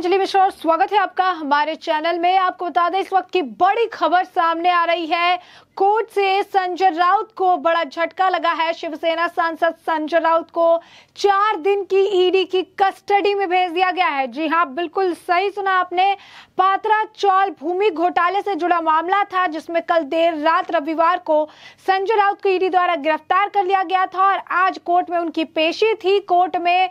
अंजलि मिश्रा और स्वागत है आपका हमारे चैनल में आपको बता दें इस वक्त की बड़ी खबर सामने आ रही है कोर्ट से संजय राउत को बड़ा झटका लगा है शिवसेना सांसद संजय राउत को चार दिन की ईडी की कस्टडी में भेज दिया गया है जी हाँ बिल्कुल सही सुना आपने पात्रा चौल भूमि घोटाले से जुड़ा मामला था जिसमें कल देर रात रविवार को संजय राउत को ईडी द्वारा गिरफ्तार कर लिया गया था और आज कोर्ट में उनकी पेशी थी कोर्ट में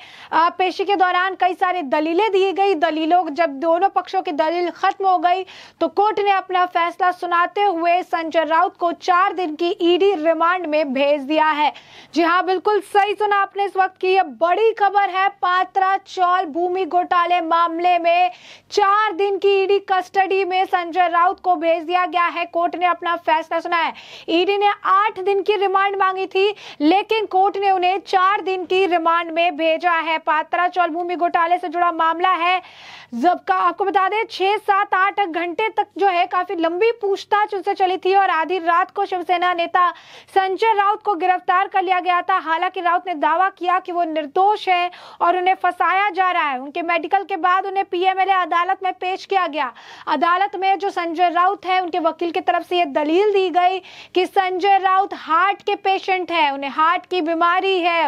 पेशी के दौरान कई सारे दलीलें दी गई दलीलों जब दोनों पक्षों की दलील खत्म हो गई तो कोर्ट ने अपना फैसला सुनाते हुए संजय राउत को चार दिन की ईडी e रिमांड में भेज दिया है जी हाँ बिल्कुल सही सुना आपने इस वक्त की यह बड़ी खबर है पात्रा चौल भूमि घोटाले मामले में चार दिन की ईडी e कस्टडी में संजय राउत को भेज दिया गया है कोर्ट ने अपना फैसला सुना है ईडी e ने आठ दिन की रिमांड मांगी थी लेकिन कोर्ट ने उन्हें चार दिन की रिमांड में भेजा है पात्रा चौल भूमि घोटाले से जुड़ा मामला है जब का आपको बता दें छह सात आठ घंटे तक जो है काफी लंबी पूछताछ उनसे चली थी और आधी रात को शिवसेना नेता संजय राउत को गिरफ्तार कर लिया गया था हालांकि राउत ने दावा किया कि वो निर्दोष है और उन्हें फंसाया जा रहा है उनके मेडिकल के बाद उन्हें पीएमएलए अदालत में पेश किया गया अदालत में जो संजय राउत है उनके वकील की तरफ से यह दलील दी गई कि संजय राउत हार्ट के पेशेंट है उन्हें हार्ट की बीमारी है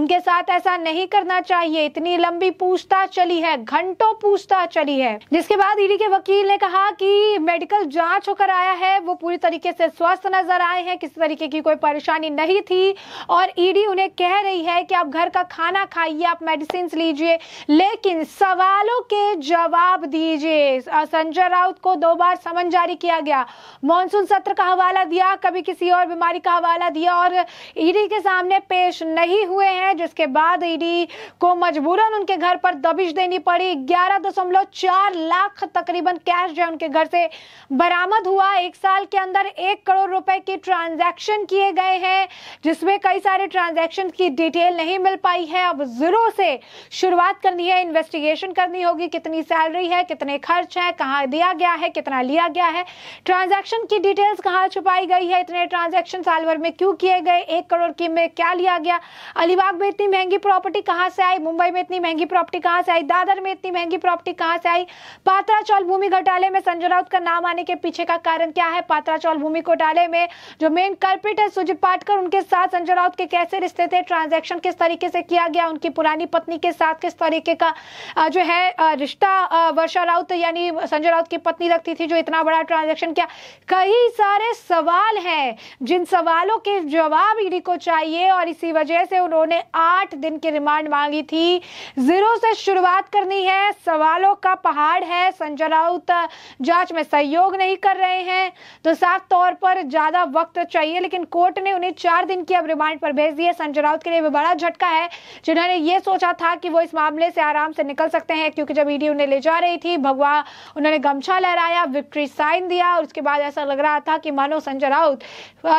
उनके साथ ऐसा नहीं करना चाहिए इतनी लंबी पूछताछ चली है घंटों पूछताछ चली है जिसके बाद ईडी के वकील ने कहा कि मेडिकल जांच होकर आया है वो पूरी तरीके से स्वस्थ नजर आए हैं किसी तरीके की कोई परेशानी नहीं थी और ईडी e उन्हें कह रही है कि आप घर का खाना खाइए आप मेडिसिन लीजिए लेकिन सवालों के जवाब दीजिए संजय राउत को दो बार समन जारी किया गया मानसून सत्र का हवाला दिया कभी किसी और बीमारी का हवाला दिया और ईडी e के सामने पेश नहीं हुए हैं जिसके बाद ईडी e को मजबूरन उनके घर पर दबिश देनी पड़ी ग्यारह दशमलव चार लाख तकरीबन कैश जो है उनके घर से बरामद हुआ एक साल के अंदर एक करोड़ रुपए के ट्रांजैक्शन किए गए हैं जिसमें कई सारे ट्रांजैक्शन की डिटेल नहीं मिल पाई है अब जीरो से शुरुआत करनी है इन्वेस्टिगेशन करनी होगी कितनी सैलरी है कितने खर्च है कहाँ दिया गया है कितना लिया गया है ट्रांजेक्शन की डिटेल्स कहाँ छुपाई गई है इतने ट्रांजेक्शन साल भर में क्यों किए गए एक करोड़ की में क्या लिया गया अलीबाग में इतनी महंगी प्रॉपर्टी कहाँ से आई मुंबई में इतनी महंगी प्रॉपर्टी कहाँ से आई दादर में इतनी महंगी प्रॉपर्टी कहाँ से आई पात्रा चौल भूमि घोटाले में संजय राउत का नाम आने के पीछे का कारण क्या है पात्रा चौल भूमि को घोटाले में जो मेन कल्प्रिट है सुजित पाटकर उनके साथ संजय राउत के कैसे रिश्ते थे ट्रांजेक्शन किस तरीके से किया गया उनकी पुरानी पत्नी के साथ किस तरीके का जो है रिश्ता वर्षा राउत यानी संजय राउत की पत्नी लगती थी जो इतना बड़ा ट्रांजेक्शन किया कई सारे सवाल हैं जिन सवालों के जवाब ईडी को चाहिए और इसी वजह से उन्होंने आठ दिन की रिमांड मांगी थी जीरो से शुरुआत करनी है सवालों का पहाड़ है संजय राउत जांच में सहयोग नहीं कर रहे हैं तो साफ तौर पर पर ज्यादा वक्त चाहिए लेकिन कोर्ट ने उन्हें चार दिन की अब रिमांड पर भेज दिया संजय राउत के लिए भी बड़ा झटका है जिन्होंने ये सोचा था कि वो इस मामले से आराम से निकल सकते हैं क्योंकि जब ईडी e उन्हें ले जा रही थी भगवा उन्होंने गमछा लहराया विक्ट्री साइन दिया और उसके बाद ऐसा लग रहा था कि मानो संजय राउत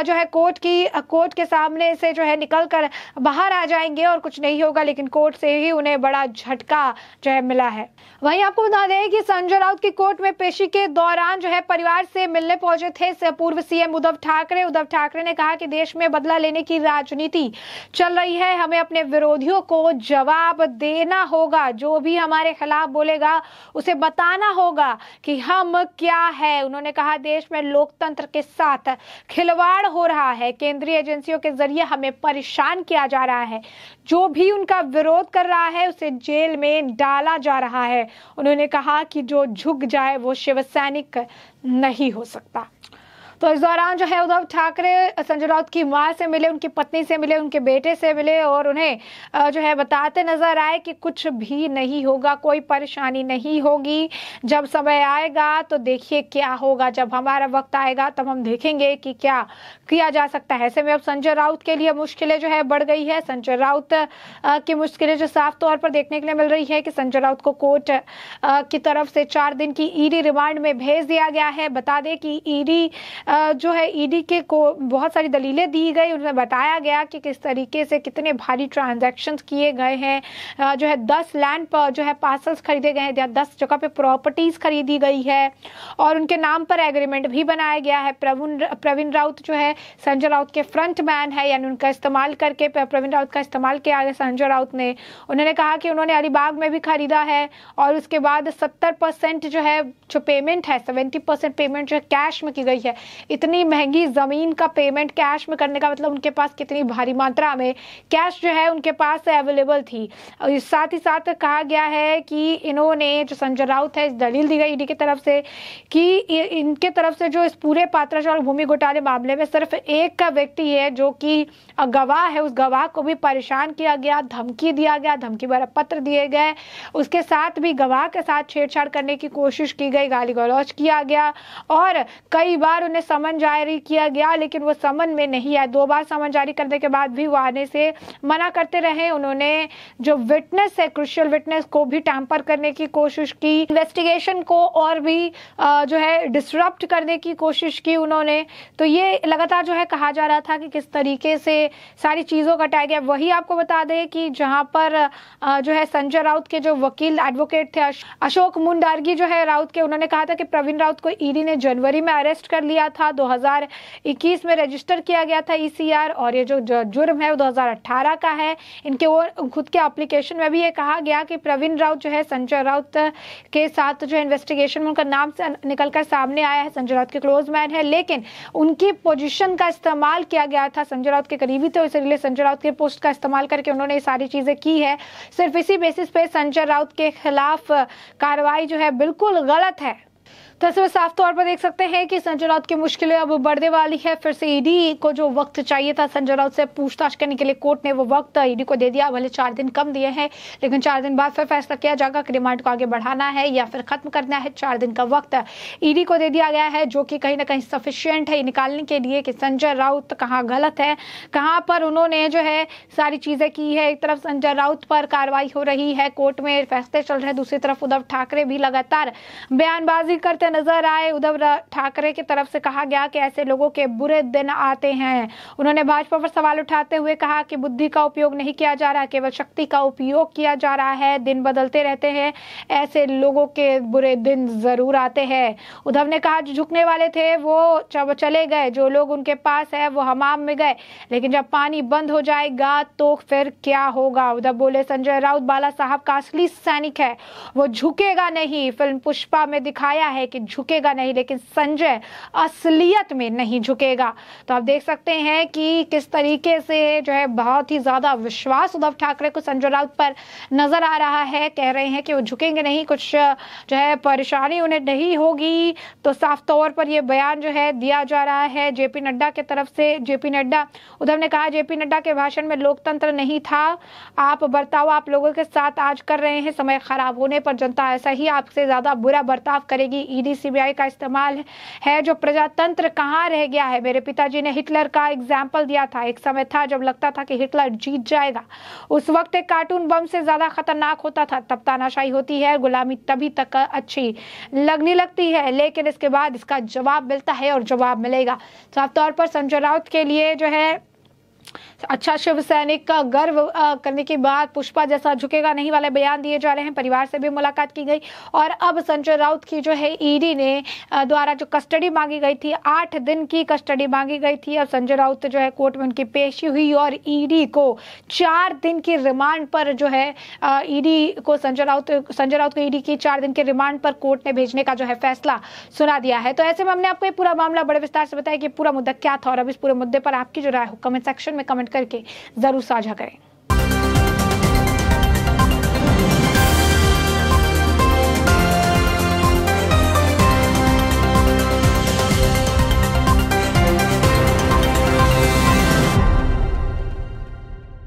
जो है कोर्ट की कोर्ट के सामने से जो है निकल बाहर आ जाएंगे और कुछ नहीं होगा लेकिन कोर्ट से ही उन्हें बड़ा झटका जो है मिला है वहीं आपको बता दें कि संजय राउत की कोर्ट में पेशी के दौरान जो है परिवार से मिलने पहुंचे थे पूर्व सी सीएम उद्धव ठाकरे उद्धव ठाकरे ने कहा कि देश में बदला लेने की राजनीति चल रही है हमें अपने विरोधियों को जवाब देना होगा जो भी हमारे खिलाफ बोलेगा उसे बताना होगा कि हम क्या है उन्होंने कहा देश में लोकतंत्र के साथ खिलवाड़ हो रहा है केंद्रीय एजेंसियों के जरिए हमें परेशान किया जा रहा है जो भी उनका विरोध कर रहा है उसे जेल में डाला जा रहा है उन्होंने कहा कि जो झुक जाए वो शिव सैनिक नहीं हो सकता तो इस दौरान जो है उद्धव ठाकरे संजय राउत की माँ से मिले उनकी पत्नी से मिले उनके बेटे से मिले और उन्हें जो है बताते नजर आए कि कुछ भी नहीं होगा कोई परेशानी नहीं होगी जब समय आएगा तो देखिए क्या होगा जब हमारा वक्त आएगा तब हम देखेंगे कि क्या किया जा सकता है ऐसे में अब संजय राउत के लिए मुश्किलें जो है बढ़ गई है संजय राउत की मुश्किलें जो साफ तौर पर देखने के लिए मिल रही है कि संजय राउत को कोर्ट की तरफ से चार दिन की ईडी रिमांड में भेज दिया गया है बता दें कि ईडी जो है ईडी e के को बहुत सारी दलीलें दी गई उन्हें बताया गया कि किस तरीके से कितने भारी ट्रांजैक्शंस किए गए हैं जो है दस लैंड पर जो है पार्सल्स खरीदे गए हैं दस जगह पे प्रॉपर्टीज़ खरीदी गई है और उनके नाम पर एग्रीमेंट भी बनाया गया है प्रवीण प्रवीण राउत जो है संजय राउत के फ्रंट मैन है यानी उनका इस्तेमाल करके प्रवीण राउत का इस्तेमाल किया है संजय राउत ने उन्होंने कहा कि उन्होंने अलीबाग में भी खरीदा है और उसके बाद सत्तर परसेंट जो है जो पेमेंट है सेवेंटी परसेंट पेमेंट जो है कैश में की गई है इतनी महंगी ज़मीन का पेमेंट कैश में करने का मतलब उनके पास कितनी भारी मात्रा में कैश जो है उनके पास अवेलेबल थी और साथ ही साथ कहा गया है कि इन्होंने जो संजय राउत है दलील दी गई ईडी की तरफ से कि इनके तरफ से जो इस पूरे पात्राशाह भूमि घोटाले मामले में सिर्फ एक का व्यक्ति है जो कि गवाह है उस गवाह को भी परेशान किया गया धमकी दिया गया धमकी भरा पत्र दिए गए उसके साथ भी गवाह के साथ छेड़छाड़ करने की कोशिश की गई गाली गलौज किया गया और कई बार उन्हें समन जारी किया गया लेकिन वो समन में नहीं आए दो बार समन जारी करने के बाद भी वो आने से मना करते रहे उन्होंने जो विटनेस है क्रुशियल विटनेस को भी टैंपर करने की कोशिश की इन्वेस्टिगेशन को और भी जो है डिस्टरप्ट करने की कोशिश की उन्होंने तो ये लगातार जो है कहा जा रहा था कि किस तरीके से सारी चीज़ों का टाइगर वही आपको बता दें कि जहाँ पर जो है संजय राउत के जो वकील एडवोकेट थे अशोक मुंडारगी जो है राउत के उन्होंने कहा था कि प्रवीण राउत को ईडी ने जनवरी में अरेस्ट कर लिया था 2021 में रजिस्टर किया गया था ईसीआर e और ये जो जुर्म है वो 2018 का है इनके और खुद के एप्लीकेशन में भी ये कहा गया कि प्रवीण राउत जो है संजय राउत के साथ जो इन्वेस्टिगेशन में उनका नाम निकल कर सामने आया है संजय राउत के क्लोज मैन है लेकिन उनकी पोजिशन का इस्तेमाल किया गया था संजय राउत के करीबी थे इसलिए संजय राउत के पोस्ट का इस्तेमाल करके उन्होंने ये सारी चीज़ें की है सिर्फ इसी बेसिस पे संजय राउत के खिलाफ कार्रवाई जो है बिल्कुल गलत है तो में साफ तौर पर देख सकते हैं कि संजय राउत की मुश्किलें अब बढ़ने वाली है फिर से ईडी e को जो वक्त चाहिए था संजय राउत से पूछताछ करने के लिए कोर्ट ने वो वक्त ईडी e को दे दिया भले चार दिन कम दिए हैं लेकिन चार दिन बाद फिर फैसला किया जाएगा कि रिमांड को आगे बढ़ाना है या फिर खत्म करना है चार दिन का वक्त ईडी e को दे दिया गया है जो कि कहीं ना कहीं सफिशियंट है निकालने के लिए कि संजय राउत कहाँ गलत है कहाँ पर उन्होंने जो है सारी चीजें की है एक तरफ संजय राउत पर कार्रवाई हो रही है कोर्ट में फैसले चल रहे हैं दूसरी तरफ उद्धव ठाकरे भी लगातार बयानबाजी करते करते नजर आए उद्धव ठाकरे की तरफ से कहा गया कि ऐसे लोगों के बुरे दिन आते हैं उन्होंने भाजपा पर सवाल उठाते हुए कहा कि बुद्धि का उपयोग नहीं किया जा रहा केवल शक्ति का उपयोग किया जा रहा है दिन बदलते रहते हैं ऐसे लोगों के बुरे दिन जरूर आते हैं उद्धव ने कहा झुकने वाले थे वो चले गए जो लोग उनके पास है वो हमाम में गए लेकिन जब पानी बंद हो जाएगा तो फिर क्या होगा उद्धव बोले संजय राउत बाला साहब का असली सैनिक है वो झुकेगा नहीं फिल्म पुष्पा में दिखाया है लेकिन झुकेगा नहीं लेकिन संजय असलियत में नहीं झुकेगा तो आप देख सकते हैं कि किस तरीके से जो है बहुत ही ज़्यादा विश्वास उद्धव ठाकरे को संजय राउत पर नज़र आ रहा है कह रहे हैं कि वो झुकेंगे नहीं कुछ जो है परेशानी उन्हें नहीं होगी तो साफ तौर पर यह बयान जो है दिया जा रहा है जेपी नड्डा के तरफ से जेपी नड्डा उद्धव ने कहा जेपी नड्डा के भाषण में लोकतंत्र नहीं था आप बर्ताव आप लोगों के साथ आज कर रहे हैं समय खराब होने पर जनता ऐसा ही आपसे ज़्यादा बुरा बर्ताव करेगी ईडी सीबीआई का इस्तेमाल है जो प्रजातंत्र कहाँ रह गया है मेरे पिताजी ने हिटलर का एग्जाम्पल दिया था एक समय था जब लगता था कि हिटलर जीत जाएगा उस वक्त एक कार्टून बम से ज्यादा खतरनाक होता था तब तानाशाही होती है गुलामी तभी तक अच्छी लगने लगती है लेकिन इसके बाद इसका जवाब मिलता है और जवाब मिलेगा साफ तौर पर संजय राउत के लिए जो है अच्छा शिव सैनिक का गर्व करने के बाद पुष्पा जैसा झुकेगा नहीं वाले बयान दिए जा रहे हैं परिवार से भी मुलाकात की गई और अब संजय राउत की जो है ईडी ने द्वारा जो कस्टडी मांगी गई थी आठ दिन की कस्टडी मांगी गई थी अब संजय राउत जो है कोर्ट में उनकी पेशी हुई और ईडी को चार दिन की रिमांड पर जो है ईडी को संजय राउत संजय राउत को ईडी की चार दिन के रिमांड पर कोर्ट ने भेजने का जो है फैसला सुना दिया है तो ऐसे में हमने आपको पूरा मामला बड़े विस्तार से बताया कि पूरा मुद्दा क्या था और अब इस पूरे मुद्दे पर आपकी जो राय हो कमेंट सेक्शन में कमेंट करके ज़रूर साझा करें